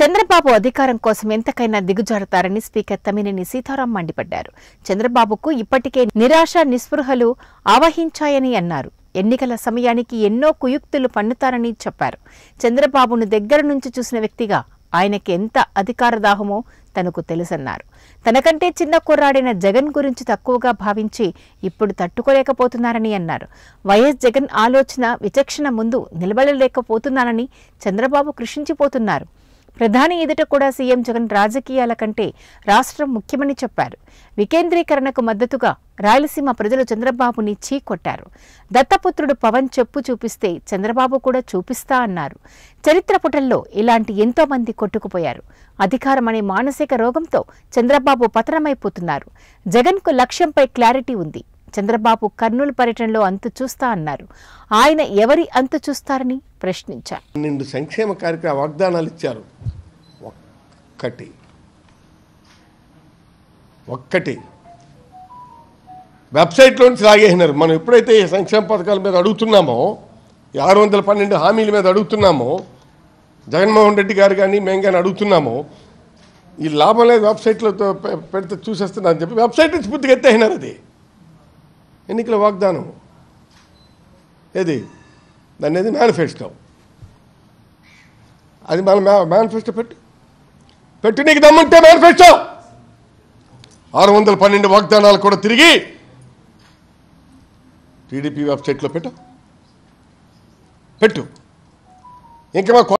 చంద్రబాబు అధికారం కోసం ఎంతకైనా దిగుజారుతారని స్పీకర్ తమ్మినేని సీతారాం మండిపడ్డారు చంద్రబాబుకు ఇప్పటికే నిరాశ నిస్పృహలు ఆవహించాయని అన్నారు ఎన్నికల సమయానికి ఎన్నో కుయుక్తులు పన్నుతారని చెప్పారు చంద్రబాబును దగ్గర నుంచి చూసిన వ్యక్తిగా ఆయనకి ఎంత అధికార దాహమో తనకు తెలుసన్నారు తనకంటే చిన్న కుర్రాడైన జగన్ గురించి తక్కువగా భావించి ఇప్పుడు తట్టుకోలేకపోతున్నారని అన్నారు వైఎస్ జగన్ ఆలోచన విచక్షణ ముందు నిలబడలేకపోతున్నానని చంద్రబాబు కృషించిపోతున్నారు ప్రధాని ఎదుట కూడా సీఎం జగన్ రాజకీయాల కంటే రాష్ట్రం ముఖ్యమని చెప్పారు వికేంద్రీకరణకు మద్దతుగా రాయలసీమ ప్రజలు చంద్రబాబుని చీకొట్టారు దత్తపుత్రుడు పవన్ చెప్పు చూపిస్తే చంద్రబాబు కూడా చూపిస్తా అన్నారు చరిత్ర పుటల్లో ఇలాంటి ఎంతో మంది కొట్టుకుపోయారు అధికారం అనే మానసిక రోగంతో చంద్రబాబు పతనమైపోతున్నారు జగన్కు లక్ష్యంపై క్లారిటీ ఉంది చంద్రబాబు కర్నూలు పర్యటనలో అంతు చూస్తా అన్నారు ఆయన ఎవరి అంతు చూస్తారని ప్రశ్నించారు నిండు సంక్షేమ కార్యక్రమ వాగ్దానాలు ఇచ్చారు ఒక్కటి ఒక్కటి వెబ్సైట్లోంచి లాగేసినారు మనం ఎప్పుడైతే ఈ సంక్షేమ పథకాల మీద అడుగుతున్నామో ఆరు వందల పన్నెండు హామీల మీద అడుగుతున్నామో జగన్మోహన్ రెడ్డి గారు కానీ మేము కానీ అడుగుతున్నామో ఈ లాభం లేదు వెబ్సైట్లో పెడితే చూసేస్తున్నా అని చెప్పి వెబ్సైట్ నుంచి పూర్తిగా ఎత్తేసినారు అది ఎన్నికల వాగ్దానం ఏది దాన్ని మేనిఫెస్టో అది మన మేనిఫెస్టో పెట్టి పెట్టి నీకు దమ్ముంటే మేనిఫెస్టో ఆరు వందల పన్నెండు వాగ్దానాలు కూడా తిరిగి టీడీపీ వెబ్సైట్లో పెట్టు పెట్టు ఇంకా